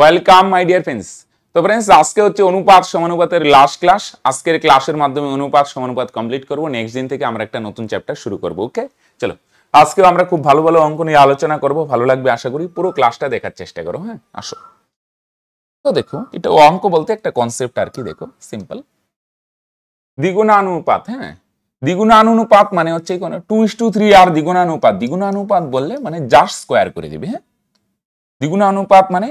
Welcome my dear friends তো friends আজকে হচ্ছে অনুপাত সমানুপাতের লাস্ট ক্লাস আজকের ক্লাসের মাধ্যমে অনুপাত সমানুপাত কমপ্লিট করব নেক্সট দিন থেকে আমরা একটা নতুন চ্যাপ্টার শুরু করব ওকে চলো আজকেও আমরা খুব ভালো ভালো অঙ্ক নিয়ে আলোচনা করব ভালো লাগবে আশা করি পুরো ক্লাসটা দেখার চেষ্টা করো হ্যাঁ আসো তো দেখো এটা অঙ্ক বলতে একটা কনসেপ্ট আর কি দেখো সিম্পল দ্বিগুণানুপাত হ্যাঁ দ্বিগুণানুপাত মানে হচ্ছে কোনো টু ইস টু থ্রি আর দ্বিগুণানুপাত দ্বিগুণানুপাত বললে মানে জাস্ট স্কোয়ার করে দিবে হ্যাঁ দ্বিগুণানুপাত মানে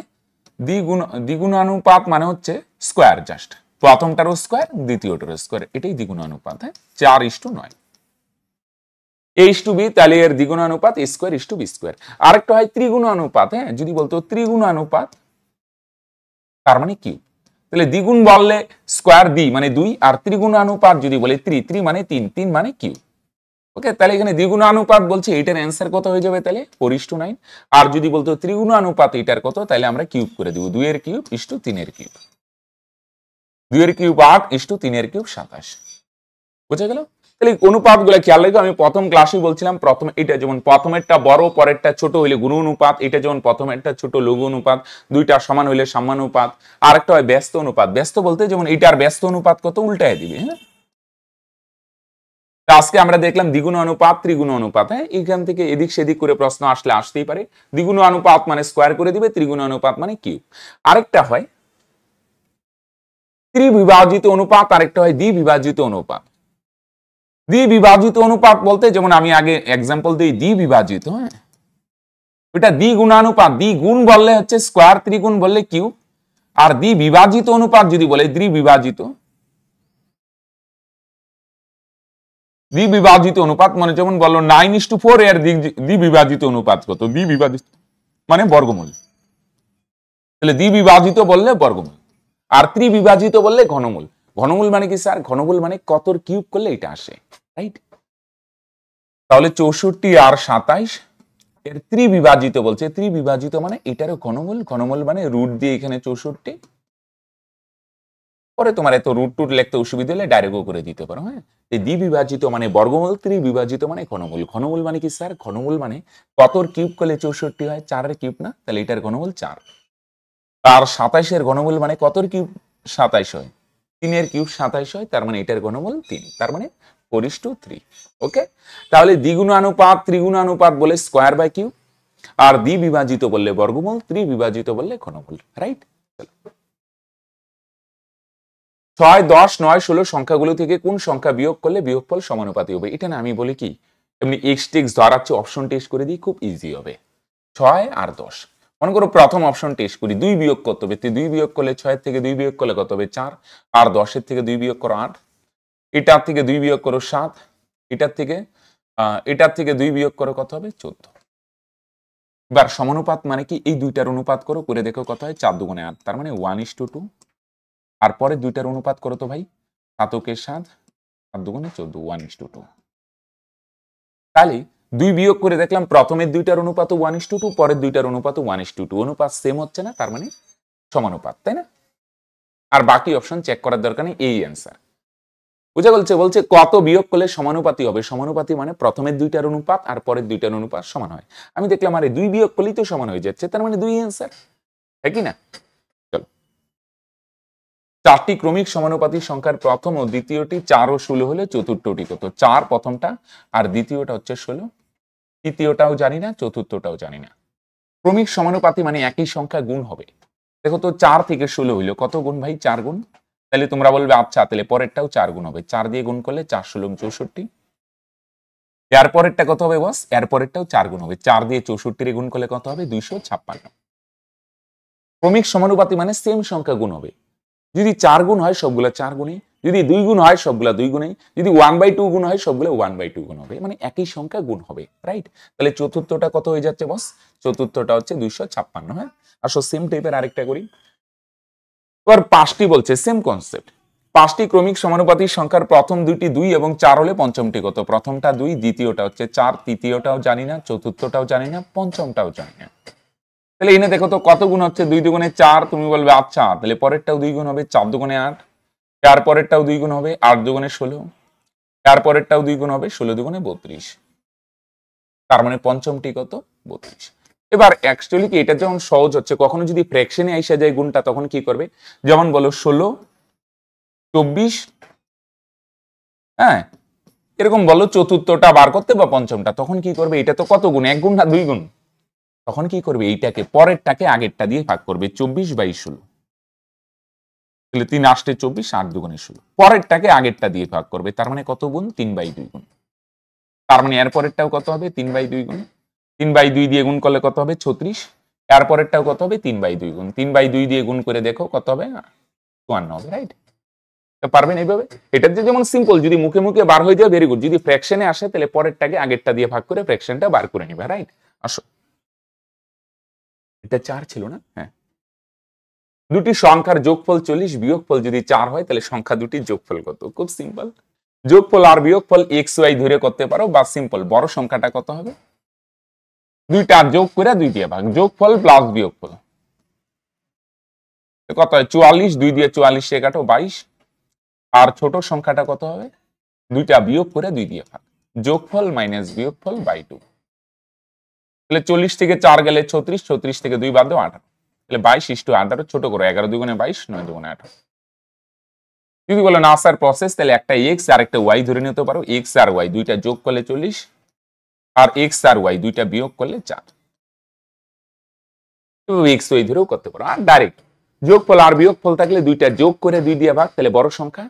দ্বিগুণ দ্বিগুণানুপাত মানে হচ্ছে স্কোয়ার জাস্ট প্রথমটারও স্কোয়ার দ্বিতীয়টারও স্কোয়ার এটাই দ্বিগুণানুপাত হ্যাঁ চার ইস টু নয় এইচ টু বি তাহলে এর দ্বিগুণানুপাত square square to B square আরেকটা হয় ত্রিগুণানুপাত হ্যাঁ যদি বলতো ত্রিগুণানুপাত তার মানে কিউ তাহলে দ্বিগুণ বললে স্কোয়ার বি মানে দুই আর ত্রিগুণানুপাত যদি বলে ত্রি ত্রি মানে তিন তিন মানে কিউ ওকে তাহলে এখানে দ্বিগুণানুপাত বলছে এটার অ্যান্সার কত হয়ে যাবে তাহলে ফোর ইস টু নাইন আর যদি বলতো ত্রিগুণানুপাত এটার কত তাহলে আমরা কিউব করে দেবো দুইয়ের কিউব ইস টু তিনের কিউব দুইয়ের কিউব আট ইস টু তিনের কিউব সাতাশ বুঝে গেল তাহলে অনুপাত গুলো খেয়াল রেখো আমি প্রথম ক্লাসে বলছিলাম প্রথম এটা যেমন প্রথমেরটা বড় পরেরটা ছোট হইলে গুণ অনুপাত এটা যেমন প্রথমেরটা ছোট লঘু অনুপাত দুইটা সমান হইলে অনুপাত আর একটা হয় ব্যস্ত অনুপাত ব্যস্ত বলতে যেমন এটার ব্যস্ত অনুপাত কত উল্টায় দিবে হ্যাঁ আজকে আমরা দেখলাম দ্বিগুণ অনুপাত ত্রিগুণ অনুপাত হ্যাঁ এখান থেকে এদিক সেদিক করে প্রশ্ন আসলে আসতেই পারে দ্বিগুণ অনুপাত মানে স্কোয়ার করে দিবে ত্রিগুণ অনুপাত মানে কিউ আরেকটা হয় ত্রিবিভাজিত অনুপাত আরেকটা হয় দ্বিবিভাজিত অনুপাত দ্বিবিভাজিত অনুপাত বলতে যেমন আমি আগে এক্সাম্পল দিই দ্বিবিভাজিত হ্যাঁ এটা দ্বিগুণানুপাত দ্বিগুণ বললে হচ্ছে স্কোয়ার ত্রিগুণ বললে কিউ আর দ্বিবিভাজিত অনুপাত যদি বলে দ্বিবিভাজিত দ্বিবিভাজিত অনুপাত মানে যেমন বললো নাইন ইস টু ফোর এর দ্বিবিভাজিত অনুপাত কত দ্বিবিভাজিত মানে বর্গমূল তাহলে দ্বিবিভাজিত বললে বর্গমূল আর ত্রিবিভাজিত বললে ঘনমূল ঘনমূল মানে কি স্যার ঘনমূল মানে কতর কিউব করলে এটা আসে রাইট তাহলে চৌষট্টি আর সাতাইশ এর ত্রিবিভাজিত বলছে ত্রিবিভাজিত মানে এটারও ঘনমূল ঘনমূল মানে রুট দিয়ে এখানে চৌষট্টি পরে তোমার এত রুট টুট লেখতে অসুবিধা হলে ডাইরেক্টও করে দিতে পারো হ্যাঁ দ্বিবিভাজিত মানে বর্গমূল ত্রিবিভাজিত মানে ঘনমূল ঘনমূল মানে কি স্যার ঘনমূল মানে কতর কিউব করলে চৌষট্টি হয় চারের কিউব না তাহলে এটার ঘনমূল চার আর সাতাইশের ঘনমূল মানে কতর কিউব সাতাইশ হয় তিনের কিউব সাতাইশ হয় তার মানে এটার ঘনমূল তিন তার মানে পরিষ্ঠ থ্রি ওকে তাহলে দ্বিগুণানুপাত ত্রিগুণানুপাত বলে স্কোয়ার বাই কিউব আর দ্বিবিভাজিত বললে বর্গমূল ত্রিবিভাজিত বললে ঘনমূল রাইট ছয় দশ নয় ষোলো সংখ্যাগুলো থেকে কোন সংখ্যা বিয়োগ করলে বিয়োগফল সমানুপাতি হবে এটা না আমি বলি কি এমনি এক্স টেক্স ধরাচ্ছি অপশন টেস্ট করে দিই খুব ইজি হবে ছয় আর দশ মনে করো প্রথম অপশন টেস্ট করি দুই বিয়োগ করতে হবে দুই বিয়োগ করলে ছয়ের থেকে দুই বিয়োগ করলে কত হবে চার আর দশের থেকে দুই বিয়োগ করো আট এটার থেকে দুই বিয়োগ করো সাত এটার থেকে এটার থেকে দুই বিয়োগ করো কত হবে চোদ্দ এবার সমানুপাত মানে কি এই দুইটার অনুপাত করো করে দেখো কত হয় চার দুগুণে আট তার মানে ওয়ান ইস টু টু আর পরে দুইটার অনুপাত করো তো ভাই সাতকের সাত সাত দুগুণে চোদ্দ ওয়ান ইস টু টু তাহলে দুই বিয়োগ করে দেখলাম প্রথমের দুইটার অনুপাত ওয়ান ইস টু টু পরের দুইটার অনুপাত ওয়ান ইস টু টু অনুপাত সেম হচ্ছে না তার মানে সমানুপাত তাই না আর বাকি অপশন চেক করার দরকার নেই এই অ্যান্সার বুঝা বলছে বলছে কত বিয়োগ করলে সমানুপাতি হবে সমানুপাতি মানে প্রথমের দুইটার অনুপাত আর পরের দুইটার অনুপাত সমান হয় আমি দেখলাম আরে দুই বিয়োগ করলেই তো সমান হয়ে যাচ্ছে তার মানে দুই অ্যান্সার তাই কি না চারটি ক্রমিক সমানুপাতিক সংখ্যার প্রথম ও দ্বিতীয়টি চার ও ষোলো হলে চতুর্থটি কত চার প্রথমটা আর দ্বিতীয়টা হচ্ছে ষোলো তৃতীয়টাও জানি না চতুর্থটাও জানি না ক্রমিক সমানুপাতি মানে একই সংখ্যা গুণ হবে দেখো তো চার থেকে ষোলো হইলো কত গুণ ভাই চার গুণ তাহলে তোমরা বলবে আচ্ছা তাহলে পরেরটাও চার গুণ হবে চার দিয়ে গুণ করলে চার ষোলো চৌষট্টি এর পরেরটা কত হবে বস এর পরেরটাও চার গুণ হবে চার দিয়ে চৌষট্টির গুণ করলে কত হবে দুইশো ছাপ্পান্ন ক্রমিক সমানুপাতি মানে সেম সংখ্যা গুণ হবে যদি চার গুণ হয় সবগুলো চার গুণে যদি দুই গুণ হয় সবগুলো দুই গুণেই যদি ওয়ান বাই টু গুণ হয় সবগুলো ওয়ান বাই টু গুণ হবে মানে একই সংখ্যা গুণ হবে রাইট তাহলে চতুর্থটা কত হয়ে যাচ্ছে বস চতুর্থটা হচ্ছে দুইশো ছাপ্পান্ন হ্যাঁ আসো সেম টাইপের আরেকটা করি এবার পাঁচটি বলছে সেম কনসেপ্ট পাঁচটি ক্রমিক সমানুপাতিক সংখ্যার প্রথম দুইটি দুই এবং চার হলে পঞ্চমটি কত প্রথমটা দুই দ্বিতীয়টা হচ্ছে চার তৃতীয়টাও জানি না চতুর্থটাও জানি না পঞ্চমটাও জানি না তাহলে এনে দেখো তো কত গুণ হচ্ছে দুই দুগুণে চার তুমি বলবে আচ্ছা তাহলে পরেরটাও দুই গুণ হবে চার দুগুণে আট চার পরেরটাও দুই গুণ হবে আট দুগুণে ষোলো চার পরেরটাও দুই গুণ হবে ষোলো দুগুণে বত্রিশ তার মানে পঞ্চমটি কত বত্রিশ এবার অ্যাকচুয়ালি কি এটা যখন সহজ হচ্ছে কখনো যদি ফ্র্যাকশনে এসে যায় গুণটা তখন কি করবে যেমন বলো ষোলো চব্বিশ হ্যাঁ এরকম বলো চতুর্থটা বার করতে বা পঞ্চমটা তখন কি করবে এটা তো কত গুণ এক গুণ না দুই গুণ তখন কি করবে এইটাকে পরেরটাকে আগেরটা দিয়ে ভাগ করবে চব্বিশ বাই ষোলো তাহলে তিন আষ্টে চব্বিশ আট দুগুণে ষোলো পরেরটাকে আগেরটা দিয়ে ভাগ করবে তার মানে কত গুণ তিন বাই দুই গুণ তার মানে এর পরেরটাও কত হবে তিন বাই দুই গুণ তিন বাই দুই দিয়ে গুণ করলে কত হবে ছত্রিশ এর পরেরটাও কত হবে তিন বাই দুই গুণ তিন বাই দুই দিয়ে গুণ করে দেখো কত হবে চুয়ান্ন হবে রাইট পারবেন এইভাবে এটা যে যেমন সিম্পল যদি মুখে মুখে বার হয়ে যাবে ভেরি গুড যদি ফ্র্যাকশনে আসে তাহলে পরেরটাকে আগেরটা দিয়ে ভাগ করে ফ্র্যাকশনটা বার করে নিবে রাইট আসো এটা চার ছিল না হ্যাঁ দুটি সংখ্যার যোগফল চল্লিশ বিয়োগফল যদি চার হয় তাহলে সংখ্যা দুটির যোগফল কত খুব সিম্পল যোগফল আর বিয়োগফল এক্স ওয়াই ধরে করতে পারো বা সিম্পল বড় সংখ্যাটা কত হবে দুইটা যোগ করে দুই দিয়ে ভাগ যোগফল প্লাস বিয়োগফল কত হয় চুয়াল্লিশ দুই দিয়ে চুয়াল্লিশ এগারো বাইশ আর ছোট সংখ্যাটা কত হবে দুইটা বিয়োগ করে দুই দিয়ে ভাগ যোগফল মাইনাস বিয়োগফল বাই টু তাহলে চল্লিশ থেকে চার গেলে ছত্রিশ ছত্রিশ থেকে দুই বাদ দেবো আঠারো তাহলে বাইশ ইস্টু আঠারো ছোট করে এগারো দুগুণে বাইশ নয় দুগুণে আঠারো যদি বলো না স্যার প্রসেস তাহলে একটা এক্স আর একটা ওয়াই ধরে নিতে পারো এক্স আর ওয়াই দুইটা যোগ করলে চল্লিশ আর এক্স আর ওয়াই দুইটা বিয়োগ করলে চার এক্স ওয়াই ধরেও করতে পারো আর ডাইরেক্ট যোগ ফল আর বিয়োগ ফল থাকলে দুইটা যোগ করে দুই দিয়ে ভাগ তাহলে বড় সংখ্যা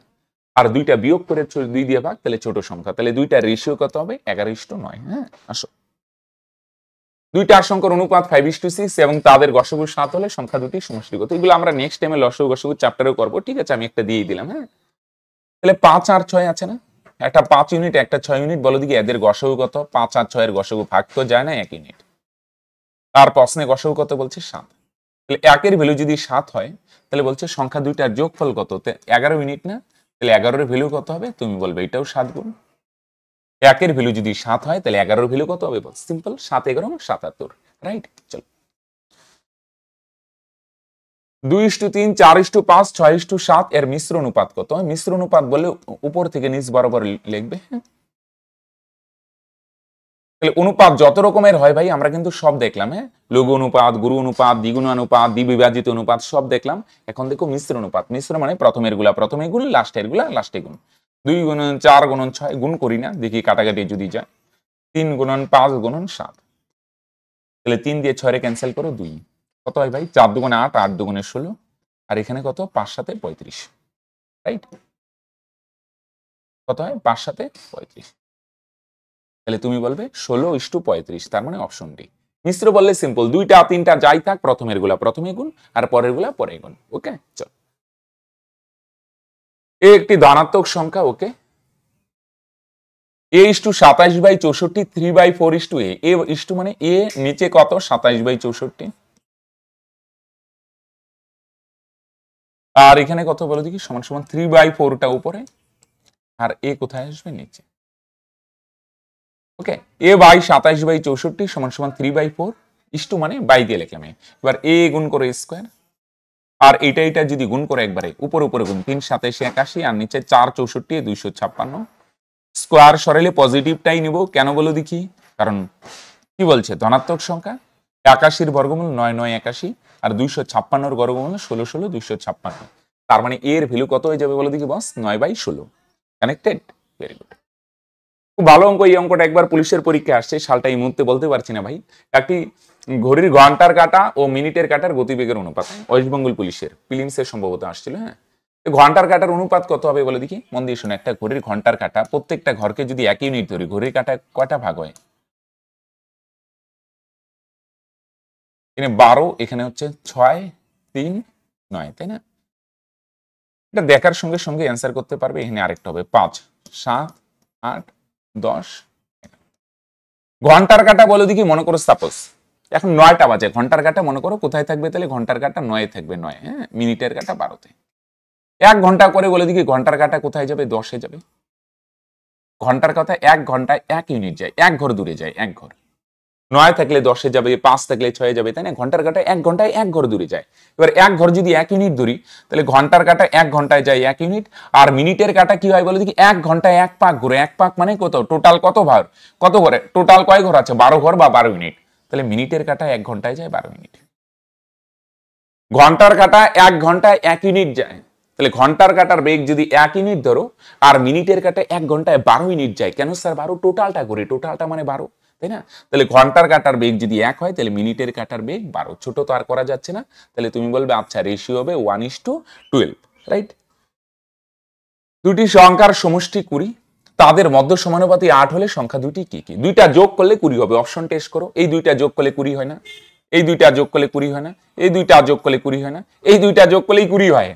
আর দুইটা বিয়োগ করে দুই দিয়ে ভাগ তাহলে ছোট সংখ্যা তাহলে দুইটা রেশিও কত হবে এগারো ইস্টু নয় হ্যাঁ আসো দুইটা সংখ্যার অনুপাত ফাইভ ইস টু সিক্স এবং তাদের গসগু সাত হলে সংখ্যা দুটি সমষ্টিগত এগুলো আমরা নেক্সট টাইমে লসগু গসগু চ্যাপ্টারও করবো ঠিক আছে আমি একটা দিয়ে দিলাম হ্যাঁ তাহলে পাঁচ আর ছয় আছে না একটা পাঁচ ইউনিট একটা ছয় ইউনিট বলো দিকে এদের গসগু কত পাঁচ আর ছয়ের গসগু ভাগ তো যায় না এক ইউনিট তার প্রশ্নে গসগু কত বলছে সাত তাহলে একের ভ্যালু যদি সাত হয় তাহলে বলছে সংখ্যা দুইটার যোগফল কত এগারো ইউনিট না তাহলে এগারোর ভ্যালু কত হবে তুমি বলবে এটাও সাত গুণ একের ভ্যালু যদি সাত হয় তাহলে এগারোর ভ্যালু কত হবে সিম্পল সাত এগারো সাতাত্তর রাইট চলো দুই ইস্টু তিন চার ইস্টু পাঁচ ছয় ইস্টু সাত এর মিশ্র অনুপাত কত মিশ্র অনুপাত বলে উপর থেকে নিচ বরাবর লিখবে হ্যাঁ? তাহলে অনুপাত যত রকমের হয় ভাই আমরা কিন্তু সব দেখলাম হ্যাঁ লঘু অনুপাত গুরু অনুপাত দ্বিগুণ অনুপাত দ্বিবিভাজিত অনুপাত সব দেখলাম এখন দেখো মিশ্র অনুপাত মিশ্র মানে প্রথমের গুলা প্রথমে গুণ লাস্টের গুলা লাস্টে গুণ দুই গুণন চার গুণন ছয় গুণ করি না দেখি কাটাকাটি যদি যায় তিন গুণন পাঁচ গুণন সাত তাহলে তিন দিয়ে ছয় ক্যান্সেল করো দুই কত হয় ভাই চার দুগুণে আট আট দুগুণে ষোলো আর এখানে কত পাঁচ সাথে পঁয়ত্রিশ রাইট কত হয় পাঁচ সাথে পঁয়ত্রিশ তাহলে তুমি বলবে ষোলো ইস্টু পঁয়ত্রিশ তার মানে অপশন ডি মিশ্র বললে সিম্পল দুইটা তিনটা যাই থাক প্রথমের গুলা প্রথমে গুণ আর পরের গুলা পরে গুণ ওকে চল এ একটি ধনাত্মক সংখ্যা ওকে এ ইস্টু টু সাতাইশ বাই চৌষট্টি three by four is to A is to to মানে এ নিচে কত সাতাইশ বাই চৌষট্টি আর এখানে কত বলো দেখি সমান সমান থ্রি বাই ফোরটা উপরে আর এ কোথায় আসবে নিচে ওকে এ বাই সাতাইশ বাই চৌষট্টি সমান সমান three by four is to মানে বাই দিয়ে লিখলাম এবার এ গুণ করে স্কোয়ার আর এটা এটা যদি গুণ করে একবারে উপর উপরে গুণ তিন সাতাশি একাশি আর নিচে চার চৌষট্টি দুইশো ছাপ্পান্ন স্কোয়ার সরাইলে পজিটিভটাই নিব কেন বলো দেখি কারণ কি বলছে ধনাত্মক সংখ্যা একাশির বর্গমূল নয় নয় একাশি আর দুইশো ছাপ্পান্নর বর্গমূল ষোলো ষোলো দুইশো ছাপ্পান্ন তার মানে এর ভ্যালু কত হয়ে যাবে বলো দেখি বস নয় বাই ষোলো কানেক্টেড ভেরি গুড খুব ভালো অঙ্ক এই অঙ্কটা একবার পুলিশের পরীক্ষা আসছে সালটা এই মুহূর্তে বলতে পারছি না ভাই একটি ঘড়ির ঘন্টার কাটা ও মিনিটের কাটার গতিবেগের অনুপাত ওয়েস্টবেঙ্গল পুলিশের ফিলিমসের সম্ভবত আসছিল হ্যাঁ ঘন্টার কাটার অনুপাত কত হবে বলে দেখি মন দিয়ে শোনো একটা ঘড়ির ঘন্টার কাটা প্রত্যেকটা ঘরকে যদি এক ইউনিট ধরি ঘড়ির কাটা কয়টা ভাগ হয় এখানে বারো এখানে হচ্ছে ছয় তিন নয় তাই না এটা দেখার সঙ্গে সঙ্গে অ্যান্সার করতে পারবে এখানে আরেকটা হবে পাঁচ সাত আট দশ ঘন্টার কাটা বলো দেখি মনে করো সাপোজ এখন নয়টা বাজে ঘন্টার কাটা মনে করো কোথায় থাকবে তাহলে ঘন্টার কাটা নয় থাকবে নয় হ্যাঁ মিনিটের কাটা বারোতে এক ঘন্টা করে বলে দেখি ঘন্টার কাটা কোথায় যাবে দশে যাবে ঘন্টার কথা এক ঘন্টায় এক ইউনিট যায় এক ঘর দূরে যায় এক ঘর নয় থাকলে দশে যাবে পাঁচ থাকলে ছয়ে যাবে তাই না ঘন্টার কাটা এক ঘন্টায় এক ঘর দূরে যায় এবার এক ঘর যদি এক ইউনিট দূরি তাহলে ঘন্টার কাটা এক ঘন্টায় যায় এক ইউনিট আর মিনিটের কাটা কি হয় বলে দেখি এক ঘন্টায় এক পাক ঘুরে এক পাক মানে কত টোটাল কত ঘর কত ঘরে টোটাল কয় ঘর আছে বারো ঘর বা বারো ইউনিট তাহলে মিনিটের কাটা এক ঘন্টায় যায় বারো মিনিট ঘন্টার কাটা এক ঘন্টায় এক ইউনিট যায় তাহলে ঘন্টার কাটার বেগ যদি এক ইউনিট ধরো আর মিনিটের কাটা এক ঘন্টায় বারো ইউনিট যায় কেন স্যার বারো টোটালটা ঘুরে টোটালটা মানে বারো তাই না তাহলে ঘন্টার কাটার বেগ যদি এক হয় তাহলে মিনিটের কাটার বেগ বারো ছোট তো আর করা যাচ্ছে না তাহলে তুমি বলবে আচ্ছা রেশিও হবে one is to twelve right দুটি সংখ্যার সমষ্টি কুড়ি তাদের মধ্য সমানুপাতি আট হলে সংখ্যা দুটি কি কি দুইটা যোগ করলে কুড়ি হবে অপশন টেস্ট করো এই দুইটা যোগ করলে কুড়ি হয় না এই দুইটা যোগ করলে কুড়ি হয় না এই দুইটা যোগ করলে কুড়ি হয় না এই দুইটা যোগ করলেই কুড়ি হয়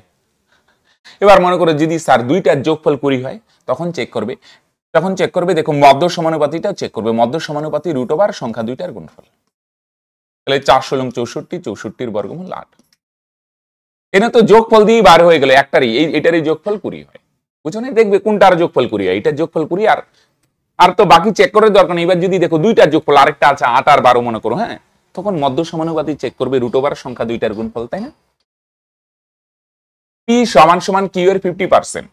এবার মনে করো যদি স্যার দুইটার যোগফল কুড়ি হয় তখন চেক করবে যখন চেক করবে দেখো মদ্য সমানুপাতিটা চেক করবে মদ্য সমানুপাতি রুট ওভার সংখ্যা দুইটার গুণফল তাহলে চারশো লং চৌষট্টি চৌষট্টির বর্গমূল আট এটা তো যোগফল দিয়ে বার হয়ে গেল একটারই এই এটারই যোগফল কুড়ি হয় বুঝো না দেখবে কোনটার যোগফল কুড়ি হয় এটার যোগফল কুড়ি আর আর তো বাকি চেক করার দরকার নেই এবার যদি দেখো দুইটার যোগফল আরেকটা আছে আট আর বারো মনে করো হ্যাঁ তখন মদ্য সমানুপাতি চেক করবে রুট ওভার সংখ্যা দুইটার গুণফল তাই না পি সমান সমান কিউ এর ফিফটি পার্সেন্ট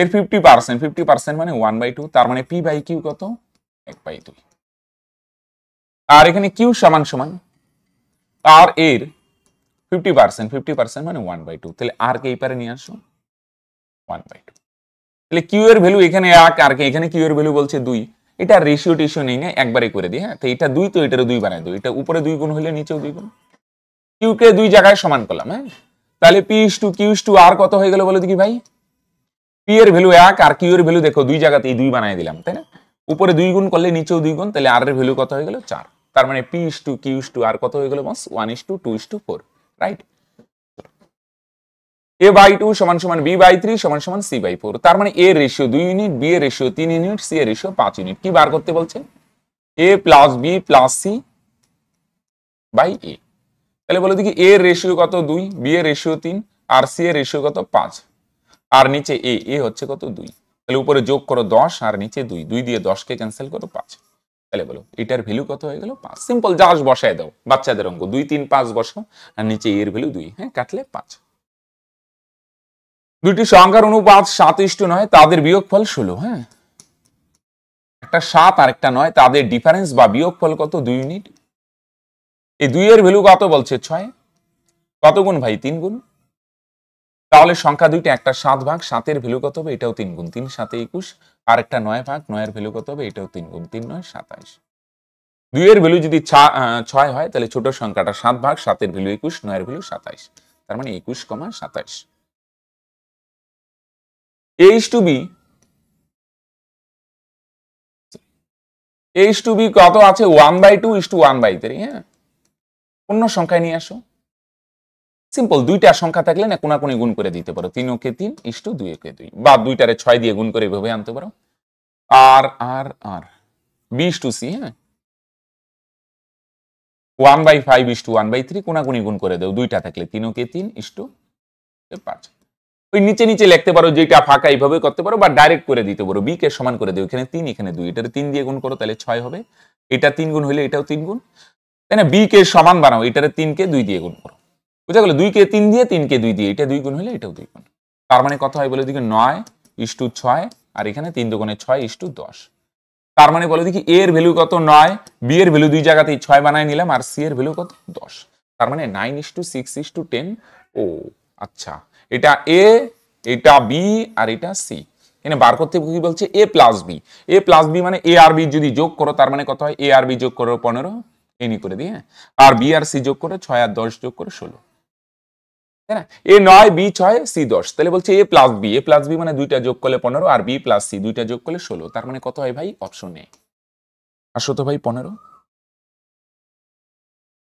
এর ফিফটি পার্সেন্ট ফিফটি পার্সেন্ট মানে ওয়ান বাই টু তার মানে পি বাই কিউ কত এক বাই দুই আর এখানে কিউ সমান সমান আর এর ফিফটি পার্সেন্ট ফিফটি পার্সেন্ট মানে ওয়ান বাই টু তাহলে আর কে এই পারে নিয়ে আসো ওয়ান বাই টু তাহলে কিউ এর ভ্যালু এখানে এক আর কে এখানে কিউ এর ভ্যালু বলছে দুই এটা রেশিও টেশিও নেই না একবারে করে দিই হ্যাঁ তো এটা দুই তো এটারও দুই বানায় দুই এটা উপরে দুই গুণ হলে নিচেও দুই গুণ কিউকে দুই জায়গায় সমান করলাম হ্যাঁ তাহলে P is to Q is to আর কত হয়ে গেল বলো দেখি ভাই পি এর ভ্যালু এক আর কিউ এর ভ্যালু দেখো দুই এই দুই বানাই দিলাম তাই না উপরে দুই গুণ করলে নিচেও দুই গুণ তাহলে আর এর ভ্যালু কত হয়ে গেল চার তার মানে P is to Q is to আর কত হয়ে গেল boss one is to two is to four right A by two সমান সমান বি বাই থ্রি সমান সমান সি বাই ফোর তার মানে এ রেশিও দুই ইউনিট বি এর রেশিও তিন ইউনিট সি এর রেশিও পাঁচ ইউনিট কি বার করতে বলছে A plus B plus C by A তাহলে বলো দেখি এর রেশিও কত দুই বি এর রেশিও তিন আর সি এর রেশিও কত পাঁচ আর নিচে এ এ হচ্ছে কত দুই তাহলে উপরে যোগ করো দশ আর নিচে দুই দুই দিয়ে দশকে ক্যান্সেল করো পাঁচ তাহলে বলো এটার ভ্যালু কত হয়ে গেল পাঁচ সিম্পল জাস বসায় দাও বাচ্চাদের অঙ্ক দুই তিন পাঁচ বসাও আর নিচে এর ভ্যালু দুই হ্যাঁ কাটলে পাঁচ দুটি সংখ্যার অনুপাত সাত ইষ্ট নয় তাদের বিয়োগ ফল ষোলো হ্যাঁ একটা সাত আর একটা নয় তাদের ডিফারেন্স বা বিয়োগ ফল কত দুই ইউনিট এই দুইয়ের ভ্যালু কত বলছে ছয় কত গুণ ভাই তিন গুণ তাহলে সংখ্যা দুইটা একটা সাত ভাগ সাতের ভ্যালু কত হবে এটাও তিন গুণ তিন সাতে একুশ আর একটা নয় ভাগ নয়ের ভ্যালু কত হবে এটাও তিন গুণ তিন নয় সাতাইশ দুইয়ের ভ্যালু যদি ছয় হয় তাহলে ছোট সংখ্যাটা সাত ভাগ সাতের ভ্যালু একুশ নয়ের ভ্যালু সাতাইশ তার মানে একুশ কমা সাতাইশ H to B H to B কত আছে one by two is to one by three হ্যাঁ অন্য সংখ্যায় নিয়ে আসো সিম্পল দুইটা সংখ্যা থাকলে না কোনাকুনি গুণ করে দিতে পারো তিন ওকে তিন ইষ্টু দুই ওকে দুই বা দুইটারে ছয় দিয়ে গুণ করে এভাবে আনতে পারো আর আর আর বি টু সি হ্যাঁ one by five is to one by three কোনাকুনি গুণ করে দেও দুইটা থাকলে তিন ওকে তিন ইষ্টু পাঁচ ওই নিচে নিচে লিখতে পারো যেটা ফাঁকা এইভাবে করতে পারো বা ডাইরেক্ট করে দিতে পারো বি কে সমান করে দেবো এখানে তিন এখানে দুই এটারে তিন দিয়ে গুণ করো তাহলে ছয় হবে এটা তিন গুণ হলে এটাও তিন গুণ তাই না বি কে সমান বানাও তিন তিনকে দুই দিয়ে গুণ করো বুঝা গেল দুইকে তিন দিয়ে তিনকে দুই দিয়ে এটা দুই গুণ হলে এটাও দুই গুণ তার মানে কত হয় বলে দিকে নয় ইস্টু ছয় আর এখানে তিন দুগুণে ছয় ইস্টু দশ তার মানে বলে দেখি এর ভ্যালু কত নয় বি এর ভ্যালু দুই জায়গাতেই ছয় বানায় নিলাম আর সি এর ভ্যালু কত দশ তার মানে nine is to six is to ten ও আচ্ছা এটা এ এটা বি আর এটা সি এখানে বার করতে কি বলছে A plus B A plus B মানে এ আর বি যদি যোগ করো তার মানে কত হয় এ আর বি যোগ করো পনেরো এনি করে দিয়ে হ্যাঁ। আর বি আর সি যোগ করো ছয় আর দশ যোগ করো ষোলো এ নয় বি ছয় সি দশ তাহলে বলছে A plus B A plus B মানে দুইটা যোগ করলে পনেরো আর বি প্লাস সি দুইটা যোগ করলে ষোলো তার মানে কত হয় ভাই অপশন এ আসো তো ভাই পনেরো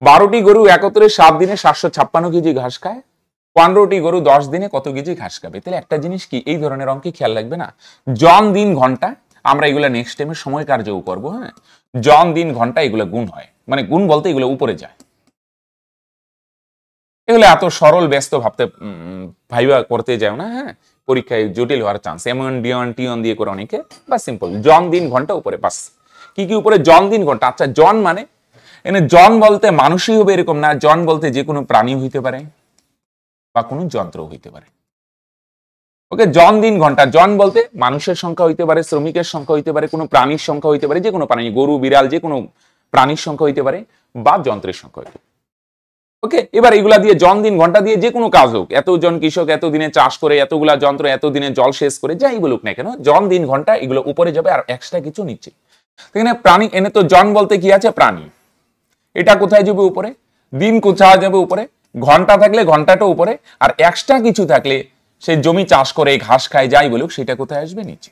বারোটি গরু একত্রে সাত দিনে সাতশো ছাপ্পান্ন কেজি ঘাস খায় পনেরোটি গরু দশ দিনে কত কেজি ঘাস খাবে তাহলে একটা জিনিস কি এই ধরনের অঙ্কে খেয়াল রাখবে না জন দিন ঘন্টা আমরা এগুলো নেক্সট টাইমে সময় কার্য করবো হ্যাঁ জন দিন ঘন্টা এগুলো গুণ হয় মানে গুণ বলতে এগুলো উপরে যায় এগুলো এত সরল ব্যস্ত ভাবতে ভাইবা করতে যাও না হ্যাঁ পরীক্ষায় জটিল হওয়ার চান্স এমন বিয়ন টিওন দিয়ে করে অনেকে বা সিম্পল জন দিন ঘন্টা উপরে বাস কি কি উপরে জন দিন ঘন্টা আচ্ছা জন মানে এনে জন বলতে মানুষই হবে এরকম না জন বলতে যে কোনো প্রাণী হইতে পারে বা কোনো যন্ত্র হইতে পারে ওকে জন দিন ঘন্টা জন বলতে মানুষের সংখ্যা হইতে পারে শ্রমিকের সংখ্যা হইতে পারে কোনো প্রাণীর সংখ্যা হইতে পারে যে কোনো প্রাণী গরু বিড়াল যে কোনো প্রাণীর সংখ্যা হইতে পারে বা যন্ত্রের সংখ্যা হইতে পারে ওকে এবার এগুলা দিয়ে জন দিন ঘন্টা দিয়ে যে কোনো কাজ হোক এতজন কৃষক এতদিনে চাষ করে এতগুলা যন্ত্র এতদিনে জল শেষ করে যাই বলুক না কেন জন দিন ঘন্টা এগুলো উপরে যাবে আর এক্সট্রা কিছু নিচ্ছে এখানে প্রাণী এনে তো জন বলতে কি আছে প্রাণী এটা কোথায় যাবে উপরে দিন কোথায় যাবে উপরে ঘন্টা থাকলে ঘন্টাটা উপরে আর এক্সট্রা কিছু থাকলে সে জমি চাষ করে ঘাস খায় যাই বলুক সেটা কোথায় আসবে নিচে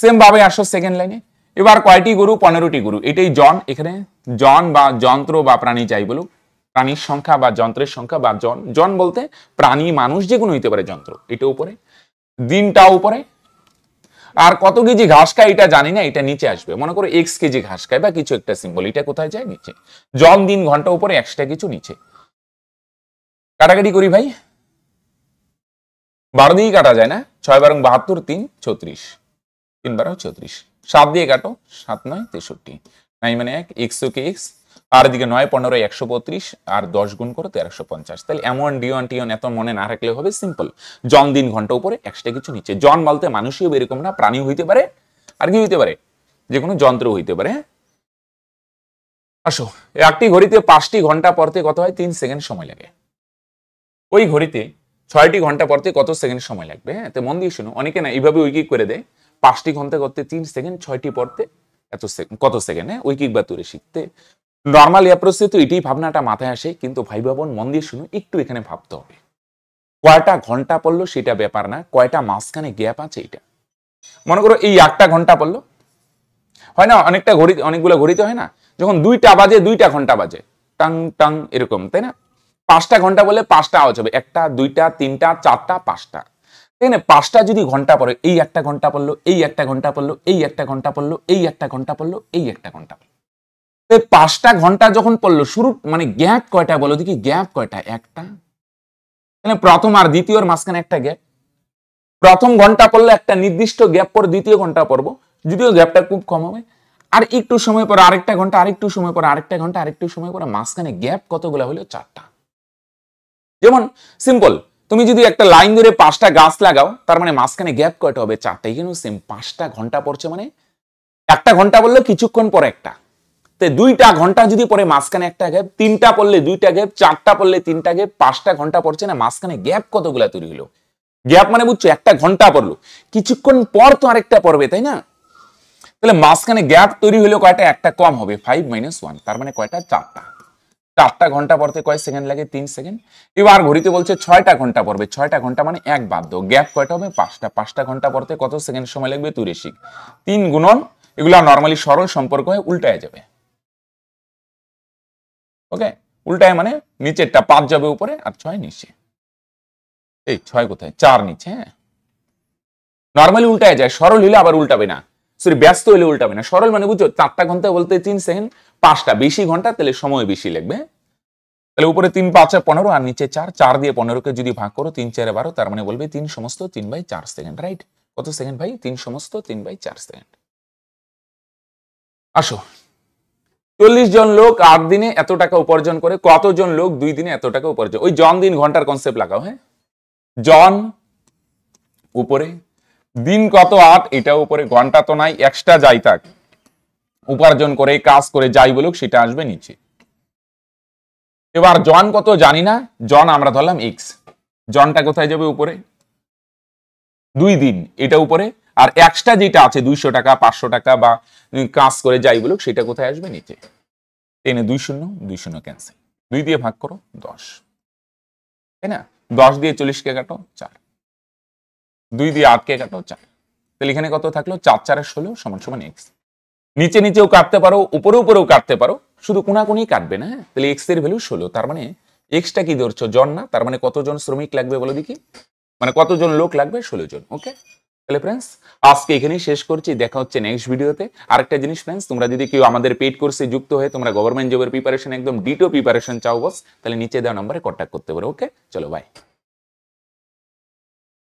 সেম ভাবে আসো সেকেন্ড লাইনে এবার কয়টি গরু পনেরোটি গরু এটাই জন এখানে জন বা যন্ত্র বা প্রাণী যাই বলুক প্রাণীর সংখ্যা বা যন্ত্রের সংখ্যা বা জন জন বলতে প্রাণী মানুষ যে কোনো হইতে পারে যন্ত্র এটা উপরে দিনটা উপরে আর কত কেজি ঘাস খায় এটা জানি না এটা নিচে আসবে মনে করো এক্স কেজি ঘাস খায় বা কিছু একটা সিম্বল এটা কোথায় যায় নিচে জন দিন ঘন্টা উপরে এক্সট্রা কিছু নিচে কাটাকাটি করি ভাই বারো দিয়েই কাটা যায় না ছয় বারং বাহাত্তর তিন ছত্রিশ তিন বারো চৌত্রিশ সাত দিয়ে কাটো সাত নয় তেষট্টি নাই মানে এক একশো কে এক্স আর এদিকে নয় পনেরো একশো বত্রিশ আর দশ গুণ করো তেরোশো পঞ্চাশ তাহলে M one D one T one এত মনে না রাখলে হবে সিম্পল জন দিন ঘন্টা উপরে একশোটা কিছু নিচে জন বলতে মানুষই এরকম না প্রাণী হইতে পারে আর কি হইতে পারে যে কোনো যন্ত্র হইতে পারে হ্যাঁ? আসো একটি ঘড়িতে পাঁচটি ঘন্টা পড়তে কত হয় তিন সেকেন্ড সময় লাগে ওই ঘড়িতে ছয়টি ঘন্টা পড়তে কত সেকেন্ড সময় লাগবে হ্যাঁ তো মন দিয়ে শুনো অনেকে না এইভাবে উইকি করে দেয় পাঁচটি ঘন্টা করতে তিন সেকেন্ড ছয়টি পড়তে এত কত সেকেন্ডে হ্যাঁ? উইকিক বা তুলে শিখতে নর্মাল অ্যাপ্রোচে তো এটি ভাবনাটা মাথায় আসে কিন্তু ভাই বোন মন দিয়ে শুনো একটু এখানে ভাবতে হবে কয়টা ঘন্টা পড়লো সেটা ব্যাপার না কয়টা মাঝখানে গ্যাপ আছে এটা মনে করো এই একটা ঘন্টা পড়লো হয় না অনেকটা ঘড়ি অনেকগুলো ঘড়িতে হয় না যখন দুইটা বাজে দুইটা ঘন্টা বাজে টাং টাং এরকম তাই না পাঁচটা ঘন্টা বলে পাঁচটা আওয়াজ হবে একটা দুইটা তিনটা চারটা পাঁচটা এখানে পাঁচটা যদি ঘন্টা পড়ে এই একটা ঘন্টা পড়লো এই একটা ঘন্টা পড়লো এই একটা ঘন্টা পড়লো এই একটা ঘন্টা পড়লো এই একটা ঘন্টা পড়লো এই পাঁচটা ঘন্টা যখন পড়লো শুরু মানে গ্যাপ কয়টা বলো দেখি গ্যাপ কয়টা একটা এখানে প্রথম আর দ্বিতীয়র মাঝখানে একটা গ্যাপ প্রথম ঘন্টা পড়লে একটা নির্দিষ্ট গ্যাপ পর দ্বিতীয় ঘন্টা পড়বো যদিও গ্যাপটা খুব কম হবে আর একটু সময় পরে আরেকটা ঘন্টা আরেকটু সময় পরে আরেকটা ঘন্টা আরেকটু সময় পরে মাঝখানে গ্যাপ কতগুলো হলো চারটা যেমন সিম্পল তুমি যদি একটা লাইন ধরে পাঁচটা গাছ লাগাও তার মানে মাঝখানে গ্যাপ কয়টা হবে চারটা কিন্তু সেম পাঁচটা ঘন্টা পড়ছে মানে একটা ঘন্টা বললো কিছুক্ষণ পরে একটা তো দুইটা ঘন্টা যদি পরে মাঝখানে একটা গ্যাপ তিনটা পড়লে দুইটা গ্যাপ চারটা পড়লে তিনটা গ্যাপ পাঁচটা ঘন্টা পড়ছে না মাঝখানে গ্যাপ কতগুলো তৈরি হলো গ্যাপ মানে বুঝছো একটা ঘন্টা পড়লো কিছুক্ষণ পর তো আরেকটা পড়বে তাই না তাহলে মাঝখানে গ্যাপ তৈরি হলে কয়টা একটা কম হবে ফাইভ মাইনাস ওয়ান তার মানে কয়টা চারটা চারটা ঘন্টা পড়তে কয় সেকেন্ড লাগে তিন সেকেন্ড এবার ঘড়িতে বলছে ছয়টা ঘন্টা পড়বে ছয়টা ঘন্টা মানে এক বাধ্য গ্যাপ কয়টা হবে পাঁচটা পাঁচটা ঘন্টা পড়তে কত সেকেন্ড সময় লাগবে তুই রেশিক তিন গুণন এগুলো নর্মালি সরল সম্পর্ক হয়ে উল্টায় যাবে ওকে উল্টায় মানে নিচেরটা পাঁচ যাবে উপরে আর ছয় নিচে এই ছয় কোথায় চার নিচে হ্যাঁ নর্মালি উল্টায় যায় সরল হইলে আবার উল্টাবে না সরি ব্যস্ত হলে উল্টাবে না সরল মানে বুঝছো চারটা ঘন্টা বলতে তিন সেকেন্ড পাঁচটা বেশি ঘন্টা তাহলে সময় বেশি লাগবে তাহলে উপরে তিন পাঁচে পনেরো আর নিচে চার চার দিয়ে পনেরোকে যদি ভাগ করো তিন চারে বারো তার মানে বলবে তিন সমস্ত তিন বাই চার সেকেন্ড রাইট কত সেকেন্ড ভাই তিন সমস্ত তিন বাই চার সেকেন্ড আসো চল্লিশ জন লোক আট দিনে এত টাকা উপার্জন করে কতজন লোক দুই দিনে এত টাকা উপার্জন ওই জন দিন ঘন্টার কনসেপ্ট লাগাও হ্যাঁ জন উপরে দিন কত আট এটা উপরে ঘন্টা তো নাই এক্সট্রা যাই থাক উপার্জন করে কাজ করে যাই বলুক সেটা আসবে নিচে এবার জন কত জানি না জন আমরা ধরলাম এক্স জনটা কোথায় যাবে উপরে দুই দিন এটা উপরে আর এক্সট্রা যেটা আছে দুইশো টাকা পাঁচশো টাকা বা কাজ করে যাই বলুক সেটা কোথায় আসবে নিচে টেনে দুই শূন্য দুই শূন্য ক্যান্সেল দুই দিয়ে ভাগ করো দশ তাই না দশ দিয়ে চল্লিশকে কাটো চার দুই দিয়ে আটকে কাটো চার তাহলে এখানে কত থাকলো চার চারের ষোলো সমান সমান এক্স নিচে নিচেও কাটতে পারো উপরে উপরেও কাটতে পারো শুধু কোনাকুনি কাটবে না হ্যাঁ তাহলে এক্স এর ভ্যালু ষোলো তার মানে এক্সটা কি ধরছো জন না তার মানে কতজন শ্রমিক লাগবে বলো দেখি মানে কতজন লোক লাগবে ষোলো জন ওকে তাহলে ফ্রেন্ডস আজকে এখানেই শেষ করছি দেখা হচ্ছে নেক্সট ভিডিওতে আরেকটা জিনিস ফ্রেন্ডস তোমরা যদি কেউ আমাদের পেড কোর্সে যুক্ত হয়ে তোমরা গভর্নমেন্ট জবের প্রিপারেশন একদম ডিটো প্রিপারেশন চাও বস তাহলে নিচে দেওয়া নম্বরে কন্ট্যাক্ট করতে পারো ওকে চলো বাই